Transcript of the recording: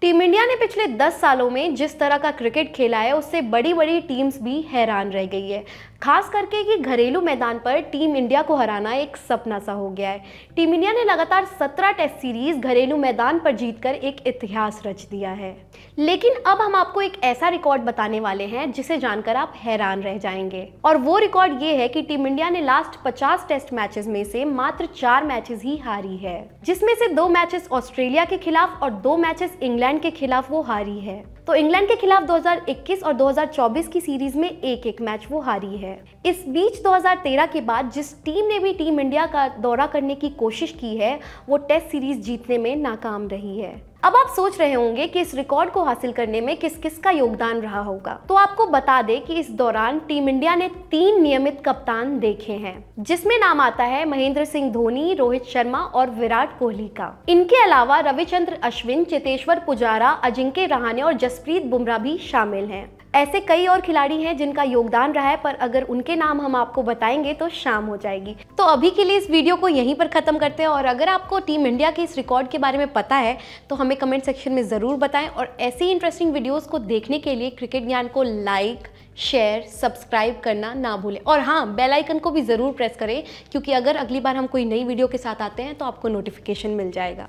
team India ने पिछले 10 सालों में जिस तरह का क्रिकेट खेला है उससे बड़ी बड़ी टीम्स भी हैरान रह गई है खास करके कि घरेलू मैदान पर टीम इंडिया को हराना एक सपना सा हो गया है टीम इंडिया ने लगातार 17 टेस्ट सीरीज घरेलू मैदान पर जीतकर एक इतिहास रच दिया है लेकिन अब हम आपको एक ऐसा रिकॉर्ड बताने वाले हैं जिसे जानकर आप हैरान रह जाएंगे और वो रिकॉर्ड ये है कि टीम इंडिया ने लास्ट पचास टेस्ट मैचेस में से मात्र चार मैचेस ही हारी है जिसमें से दो मैचेस ऑस्ट्रेलिया के खिलाफ और दो मैचेस इंग्लैंड इंग्लैंड के खिलाफ वो हारी है तो इंग्लैंड के खिलाफ 2021 और 2024 की सीरीज में एक एक मैच वो हारी है इस बीच 2013 के बाद जिस टीम ने भी टीम इंडिया का दौरा करने की कोशिश की है वो टेस्ट सीरीज जीतने में नाकाम रही है अब आप सोच रहे होंगे कि इस रिकॉर्ड को हासिल करने में किस किस का योगदान रहा होगा तो आपको बता दें कि इस दौरान टीम इंडिया ने तीन नियमित कप्तान देखे हैं जिसमें नाम आता है महेंद्र सिंह धोनी रोहित शर्मा और विराट कोहली का इनके अलावा रविचंद्र अश्विन चेतेश्वर पुजारा अजिंक्य रहाणे और जसप्रीत बुमराह भी शामिल हैं ऐसे कई और खिलाड़ी हैं जिनका योगदान रहा है पर अगर उनके नाम हम आपको बताएंगे तो शाम हो जाएगी तो अभी के लिए इस वीडियो को यहीं पर ख़त्म करते हैं और अगर आपको टीम इंडिया के इस रिकॉर्ड के बारे में पता है तो हमें कमेंट सेक्शन में ज़रूर बताएं और ऐसी इंटरेस्टिंग वीडियोज़ को देखने के लिए क्रिकेट ज्ञान को लाइक शेयर सब्सक्राइब करना ना भूलें और हाँ बेल आइकन को भी ज़रूर प्रेस करें क्योंकि अगर अगली बार हम कोई नई वीडियो के साथ आते हैं तो आपको नोटिफिकेशन मिल जाएगा